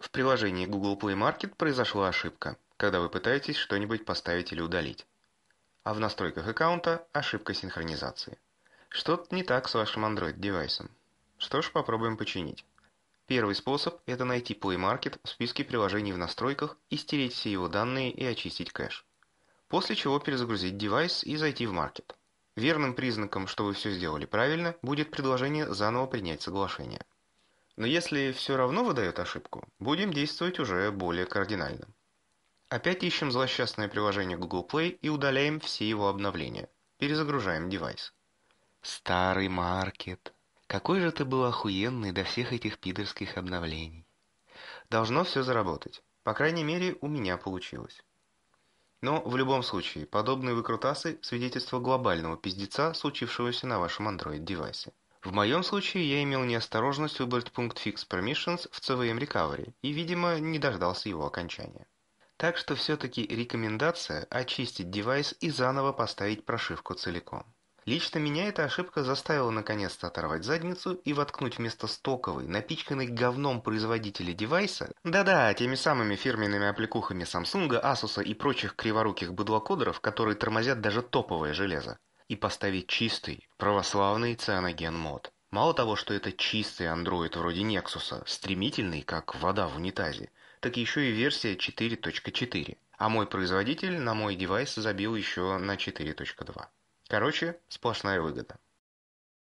В приложении Google Play Market произошла ошибка, когда вы пытаетесь что-нибудь поставить или удалить. А в настройках аккаунта ошибка синхронизации. Что-то не так с вашим Android-девайсом. Что ж, попробуем починить. Первый способ – это найти Play Market в списке приложений в настройках и стереть все его данные и очистить кэш. После чего перезагрузить девайс и зайти в Market. Верным признаком, что вы все сделали правильно, будет предложение заново принять соглашение. Но если все равно выдает ошибку, Будем действовать уже более кардинально. Опять ищем злосчастное приложение Google Play и удаляем все его обновления. Перезагружаем девайс. Старый маркет. Какой же ты был охуенный до всех этих пидорских обновлений. Должно все заработать. По крайней мере, у меня получилось. Но, в любом случае, подобные выкрутасы – свидетельство глобального пиздеца, случившегося на вашем Android-девайсе. В моем случае я имел неосторожность выбрать пункт Fix Permissions в CVM Recovery и, видимо, не дождался его окончания. Так что все-таки рекомендация очистить девайс и заново поставить прошивку целиком. Лично меня эта ошибка заставила наконец-то оторвать задницу и воткнуть вместо стоковой, напичканной говном производителя девайса, да-да, теми самыми фирменными оплекухами Samsung, Asus и прочих криворуких быдлокодеров, которые тормозят даже топовое железо, и поставить чистый, православный цианоген мод. Мало того, что это чистый андроид вроде Нексуса, стремительный, как вода в унитазе, так еще и версия 4.4. А мой производитель на мой девайс забил еще на 4.2. Короче, сплошная выгода.